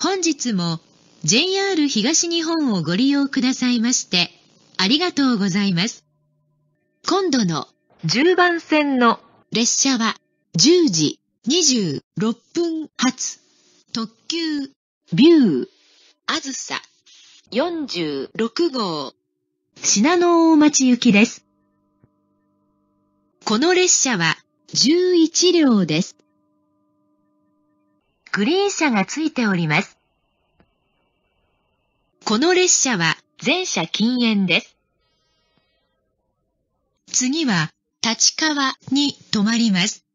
本日も JR 東日本をご利用くださいまして、ありがとうございます。今度の10番線の列車は10時26分発特急ビューあずさ46号品の大町行きです。この列車は11両です。グリーン車がついております。この列車は全車禁煙です。次は立川に止まります。